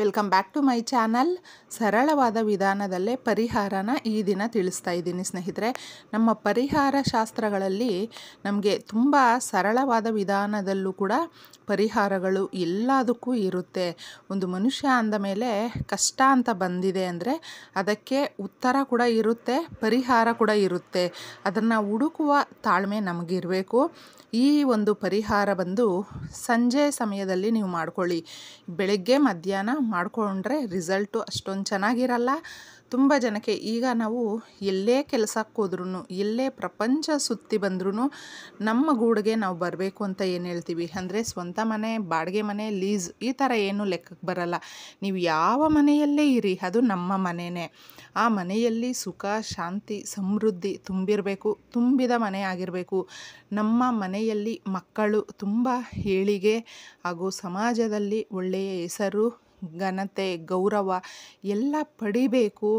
welcome back to my channel ಸರಳವಾದ ವಿಧಾನದಲ್ಲೇ ಪರಿಹಾರನ ಈ ದಿನ ತಿಳಿಸ್ತಾ ಇದ್ದೀನಿ ಸ್ನೇಹಿತರೆ ನಮ್ಮ ಪರಿಹಾರ ಶಾಸ್ತ್ರಗಳಲ್ಲಿ ನಮಗೆ ತುಂಬ ಸರಳವಾದ ವಿಧಾನದಲ್ಲೂ ಕೂಡ ಪರಿಹಾರಗಳು ಎಲ್ಲದಕ್ಕೂ ಇರುತ್ತೆ ಒಂದು ಮನುಷ್ಯ ಅಂದ ಮೇಲೆ ಕಷ್ಟ ಅಂತ ಬಂದಿದೆ ಅಂದರೆ ಅದಕ್ಕೆ ಉತ್ತರ ಕೂಡ ಇರುತ್ತೆ ಪರಿಹಾರ ಕೂಡ ಇರುತ್ತೆ ಅದನ್ನು ಹುಡುಕುವ ತಾಳ್ಮೆ ನಮಗಿರಬೇಕು ಈ ಒಂದು ಪರಿಹಾರ ಬಂದು ಸಂಜೆ ಸಮಯದಲ್ಲಿ ನೀವು ಮಾಡ್ಕೊಳ್ಳಿ ಬೆಳಗ್ಗೆ ಮಧ್ಯಾಹ್ನ ಮಾಡಿಕೊಂಡ್ರೆ ರಿಸಲ್ಟು ಅಷ್ಟೊಂದು ಚೆನ್ನಾಗಿರಲ್ಲ ತುಂಬ ಜನಕ್ಕೆ ಈಗ ನಾವು ಎಲ್ಲೇ ಕೆಲಸಕ್ಕೆ ಹೋದ್ರೂ ಎಲ್ಲೇ ಪ್ರಪಂಚ ಸುತ್ತಿ ಬಂದ್ರೂ ನಮ್ಮ ಗೂಡಿಗೆ ನಾವು ಬರಬೇಕು ಅಂತ ಏನು ಹೇಳ್ತೀವಿ ಅಂದರೆ ಸ್ವಂತ ಮನೆ ಬಾಡಿಗೆ ಮನೆ ಲೀಸ್ ಈ ಥರ ಏನು ಲೆಕ್ಕಕ್ಕೆ ಬರಲ್ಲ ನೀವು ಯಾವ ಮನೆಯಲ್ಲೇ ಇರಿ ಅದು ನಮ್ಮ ಮನೆಯೇ ಆ ಮನೆಯಲ್ಲಿ ಸುಖ ಶಾಂತಿ ಸಮೃದ್ಧಿ ತುಂಬಿರಬೇಕು ತುಂಬಿದ ಮನೆ ಆಗಿರಬೇಕು ನಮ್ಮ ಮನೆಯಲ್ಲಿ ಮಕ್ಕಳು ತುಂಬ ಏಳಿಗೆ ಹಾಗೂ ಸಮಾಜದಲ್ಲಿ ಒಳ್ಳೆಯ ಹೆಸರು ಘನತೆ ಗೌರವ ಎಲ್ಲ ಪಡಿಬೇಕು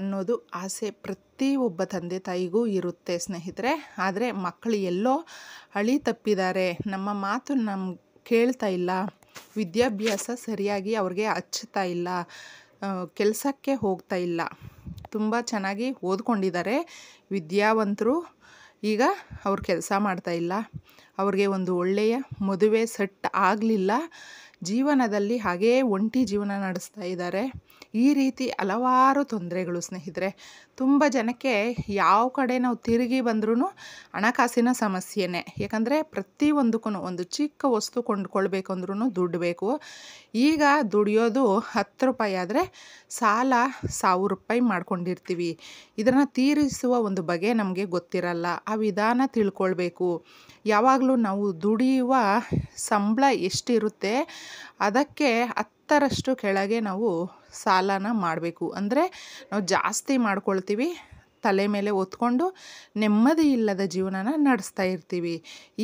ಅನ್ನೋದು ಆಸೆ ಪ್ರತಿಯೊಬ್ಬ ತಂದೆ ತಾಯಿಗೂ ಇರುತ್ತೆ ಸ್ನೇಹಿತರೆ ಆದರೆ ಮಕ್ಕಳು ಎಲ್ಲೋ ಹಳಿ ತಪ್ಪಿದ್ದಾರೆ ನಮ್ಮ ಮಾತು ನಮ್ಮ ಕೇಳ್ತಾ ಇಲ್ಲ ವಿದ್ಯಾಭ್ಯಾಸ ಸರಿಯಾಗಿ ಅವ್ರಿಗೆ ಹಚ್ಚುತ್ತಾ ಇಲ್ಲ ಕೆಲಸಕ್ಕೆ ಹೋಗ್ತಾ ಇಲ್ಲ ತುಂಬ ಚೆನ್ನಾಗಿ ಓದ್ಕೊಂಡಿದ್ದಾರೆ ವಿದ್ಯಾವಂತರು ಈಗ ಅವ್ರು ಕೆಲಸ ಮಾಡ್ತಾ ಇಲ್ಲ ಅವ್ರಿಗೆ ಒಂದು ಒಳ್ಳೆಯ ಮದುವೆ ಸೆಟ್ ಆಗಲಿಲ್ಲ ಜೀವನದಲ್ಲಿ ಹಾಗೇ ಒಂಟಿ ಜೀವನ ನಡೆಸ್ತಾ ಇದ್ದಾರೆ ಈ ರೀತಿ ಹಲವಾರು ತೊಂದರೆಗಳು ಸ್ನೇಹಿತರೆ ತುಂಬ ಜನಕ್ಕೆ ಯಾವ ಕಡೆ ನಾವು ತಿರುಗಿ ಬಂದ್ರೂ ಹಣಕಾಸಿನ ಸಮಸ್ಯೆನೇ ಯಾಕಂದರೆ ಪ್ರತಿಯೊಂದಕ್ಕೂ ಒಂದು ಚಿಕ್ಕ ವಸ್ತು ಕೊಂಡ್ಕೊಳ್ಬೇಕಂದ್ರೂ ಅಂದ್ರೂ ದುಡ್ಡು ಬೇಕು ಈಗ ದುಡಿಯೋದು ಹತ್ತು ರೂಪಾಯಿ ಆದರೆ ಸಾಲ ಸಾವಿರ ರೂಪಾಯಿ ಮಾಡ್ಕೊಂಡಿರ್ತೀವಿ ಇದನ್ನು ತೀರಿಸುವ ಒಂದು ಬಗೆ ನಮಗೆ ಗೊತ್ತಿರಲ್ಲ ಆ ವಿಧಾನ ತಿಳ್ಕೊಳ್ಬೇಕು ಯಾವಾಗಲೂ ನಾವು ದುಡಿಯುವ ಸಂಬಳ ಎಷ್ಟಿರುತ್ತೆ ಅದಕ್ಕೆ ಹತ್ತರಷ್ಟು ಕೆಳಗೆ ನಾವು ಸಾಲನ ಮಾಡಬೇಕು ಅಂದರೆ ನಾವು ಜಾಸ್ತಿ ಮಾಡ್ಕೊಳ್ತೀವಿ ತಲೆ ಮೇಲೆ ಒತ್ಕೊಂಡು ನೆಮ್ಮದಿ ಇಲ್ಲದ ಜೀವನನ ನಡೆಸ್ತಾ ಇರ್ತೀವಿ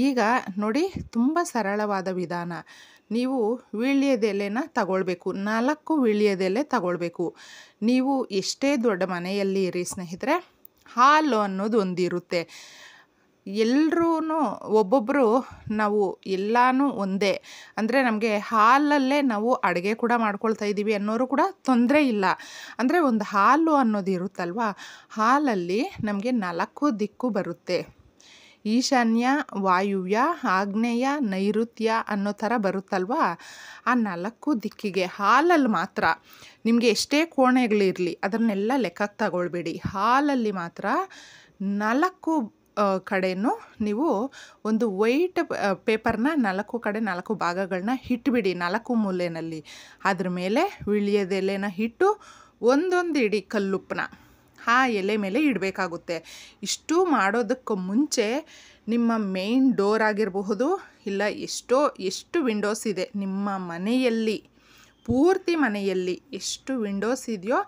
ಈಗ ನೋಡಿ ತುಂಬ ಸರಳವಾದ ವಿಧಾನ ನೀವು ವೀಳ್ಯದೆಲೆನ ತಗೊಳ್ಬೇಕು ನಾಲ್ಕು ವೀಳ್ಯದೆಲೆ ತಗೊಳ್ಬೇಕು ನೀವು ಎಷ್ಟೇ ದೊಡ್ಡ ಮನೆಯಲ್ಲಿ ಇರಿ ಸ್ನೇಹಿತರೆ ಹಾಲು ಅನ್ನೋದು ಒಂದಿರುತ್ತೆ ಎಲ್ಲರೂ ಒಬ್ಬೊಬ್ಬರು ನಾವು ಎಲ್ಲನೂ ಒಂದೇ ಅಂದರೆ ನಮಗೆ ಹಾಲಲ್ಲೇ ನಾವು ಅಡುಗೆ ಕೂಡ ಮಾಡ್ಕೊಳ್ತಾ ಇದ್ದೀವಿ ಅನ್ನೋರು ಕೂಡ ತೊಂದರೆ ಇಲ್ಲ ಅಂದರೆ ಒಂದು ಹಾಲು ಅನ್ನೋದು ಇರುತ್ತಲ್ವ ಹಾಲಲ್ಲಿ ನಮಗೆ ನಾಲ್ಕು ದಿಕ್ಕು ಬರುತ್ತೆ ಈಶಾನ್ಯ ವಾಯುವ್ಯ ಆಗ್ನೇಯ ನೈಋತ್ಯ ಅನ್ನೋ ಥರ ಬರುತ್ತಲ್ವ ಆ ನಾಲ್ಕು ದಿಕ್ಕಿಗೆ ಹಾಲಲ್ಲಿ ಮಾತ್ರ ನಿಮಗೆ ಎಷ್ಟೇ ಕೋಣೆಗಳಿರಲಿ ಅದನ್ನೆಲ್ಲ ಲೆಕ್ಕಕ್ಕೆ ತಗೊಳ್ಬೇಡಿ ಹಾಲಲ್ಲಿ ಮಾತ್ರ ನಾಲ್ಕು ಕಡೆಯೂ ನೀವು ಒಂದು ವೈಟ್ ಪೇಪರ್ನ ನಾಲ್ಕು ಕಡೆ ನಾಲ್ಕು ಭಾಗಗಳನ್ನ ಇಟ್ಬಿಡಿ ನಾಲ್ಕು ಮೂಲೆಯಲ್ಲಿ ಅದ್ರ ಮೇಲೆ ವಿಳಿಯದ ಹಿಟ್ಟು ಇಟ್ಟು ಒಂದೊಂದು ಇಡಿ ಕಲ್ಲುಪ್ಪನ ಆ ಎಲೆ ಮೇಲೆ ಇಡಬೇಕಾಗುತ್ತೆ ಇಷ್ಟು ಮಾಡೋದಕ್ಕೂ ಮುಂಚೆ ನಿಮ್ಮ ಮೇನ್ ಡೋರ್ ಆಗಿರಬಹುದು ಇಲ್ಲ ಎಷ್ಟೋ ಎಷ್ಟು ವಿಂಡೋಸ್ ಇದೆ ನಿಮ್ಮ ಮನೆಯಲ್ಲಿ ಪೂರ್ತಿ ಮನೆಯಲ್ಲಿ ಎಷ್ಟು ವಿಂಡೋಸ್ ಇದೆಯೋ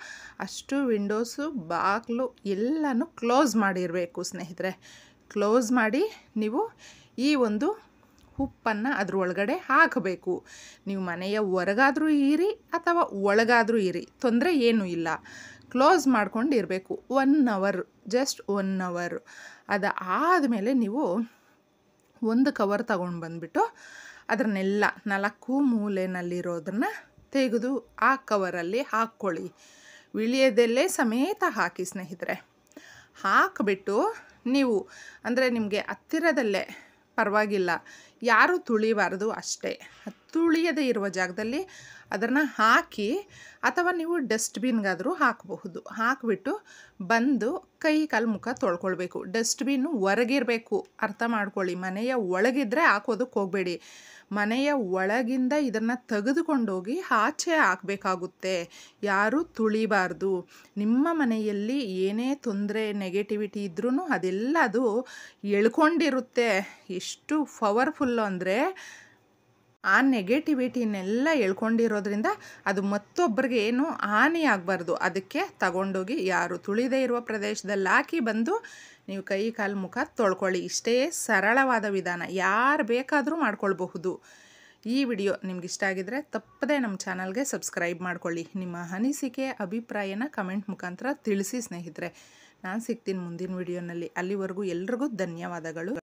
ಅಷ್ಟು ವಿಂಡೋಸು ಬಾಗಿಲು ಎಲ್ಲನೂ ಕ್ಲೋಸ್ ಮಾಡಿರಬೇಕು ಸ್ನೇಹಿತರೆ ಕ್ಲೋಸ್ ಮಾಡಿ ನೀವು ಈ ಒಂದು ಉಪ್ಪನ್ನು ಒಳಗಡೆ ಹಾಕಬೇಕು ನೀವು ಮನೆಯ ಹೊರಗಾದರೂ ಇರಿ ಅಥವಾ ಒಳಗಾದರೂ ಇರಿ ತೊಂದರೆ ಏನೂ ಇಲ್ಲ ಕ್ಲೋಸ್ ಮಾಡ್ಕೊಂಡು ಇರಬೇಕು one hour just one hour ಅದು ಆದಮೇಲೆ ನೀವು ಒಂದು ಕವರ್ ತಗೊಂಡು ಬಂದುಬಿಟ್ಟು ಅದನ್ನೆಲ್ಲ ನಾಲ್ಕು ಮೂಲೆಯಲ್ಲಿರೋದನ್ನ ತೆಗೆದು ಆ ಕವರಲ್ಲಿ ಹಾಕ್ಕೊಳ್ಳಿ ವಿಳಿಯದಲ್ಲೇ ಸಮೇತ ಹಾಕಿ ಸ್ನೇಹಿತರೆ ಹಾಕಿಬಿಟ್ಟು ನೀವು ಅಂದರೆ ನಿಮಗೆ ಹತ್ತಿರದಲ್ಲೇ ಪರವಾಗಿಲ್ಲ ಯಾರು ತುಳಿಬಾರ್ದು ಅಷ್ಟೇ ತುಳಿಯದೇ ಇರುವ ಜಾಗದಲ್ಲಿ ಅದನ್ನು ಹಾಕಿ ಅಥವಾ ನೀವು ಡಸ್ಟ್ಬಿನ್ಗಾದರೂ ಹಾಕಬಹುದು ಹಾಕಿಬಿಟ್ಟು ಬಂದು ಕೈ ಕಾಲು ಮುಖ ತೊಳ್ಕೊಳ್ಬೇಕು ಡಸ್ಟ್ಬಿನ್ನು ಹೊರಗಿರಬೇಕು ಅರ್ಥ ಮಾಡ್ಕೊಳ್ಳಿ ಮನೆಯ ಒಳಗಿದ್ರೆ ಹಾಕೋದಕ್ಕೆ ಹೋಗಬೇಡಿ ಮನೆಯ ಒಳಗಿಂದ ಇದನ್ನು ತೆಗೆದುಕೊಂಡೋಗಿ ಆಚೆ ಹಾಕಬೇಕಾಗುತ್ತೆ ಯಾರೂ ತುಳಿಬಾರ್ದು ನಿಮ್ಮ ಮನೆಯಲ್ಲಿ ಏನೇ ತೊಂದರೆ ನೆಗೆಟಿವಿಟಿ ಇದ್ರೂ ಅದೆಲ್ಲ ಅದು ಎಳ್ಕೊಂಡಿರುತ್ತೆ ಎಷ್ಟು ಪವರ್ಫುಲ್ ಅಂದರೆ ಆ ನೆಗೆಟಿವಿಟಿನೆಲ್ಲ ಎಳ್ಕೊಂಡಿರೋದ್ರಿಂದ ಅದು ಮತ್ತೊಬ್ಬರಿಗೆ ಏನು ಹಾನಿಯಾಗಬಾರ್ದು ಅದಕ್ಕೆ ತಗೊಂಡೋಗಿ ಯಾರು ತುಳಿದೇ ಇರುವ ಪ್ರದೇಶದಲ್ಲಿ ಹಾಕಿ ಬಂದು ನೀವು ಕೈ ಕಾಲು ಮುಖ ತೊಳ್ಕೊಳ್ಳಿ ಇಷ್ಟೇ ಸರಳವಾದ ವಿಧಾನ ಯಾರು ಬೇಕಾದರೂ ಮಾಡ್ಕೊಳ್ಬಹುದು ಈ ವಿಡಿಯೋ ಇಷ್ಟ ಆಗಿದ್ರೆ ತಪ್ಪದೇ ನಮ್ಮ ಚಾನಲ್ಗೆ ಸಬ್ಸ್ಕ್ರೈಬ್ ಮಾಡ್ಕೊಳ್ಳಿ ನಿಮ್ಮ ಅನಿಸಿಕೆ ಅಭಿಪ್ರಾಯನ ಕಮೆಂಟ್ ಮುಖಾಂತರ ತಿಳಿಸಿ ಸ್ನೇಹಿತರೆ ನಾನು ಸಿಗ್ತೀನಿ ಮುಂದಿನ ವಿಡಿಯೋನಲ್ಲಿ ಅಲ್ಲಿವರೆಗೂ ಎಲ್ರಿಗೂ ಧನ್ಯವಾದಗಳು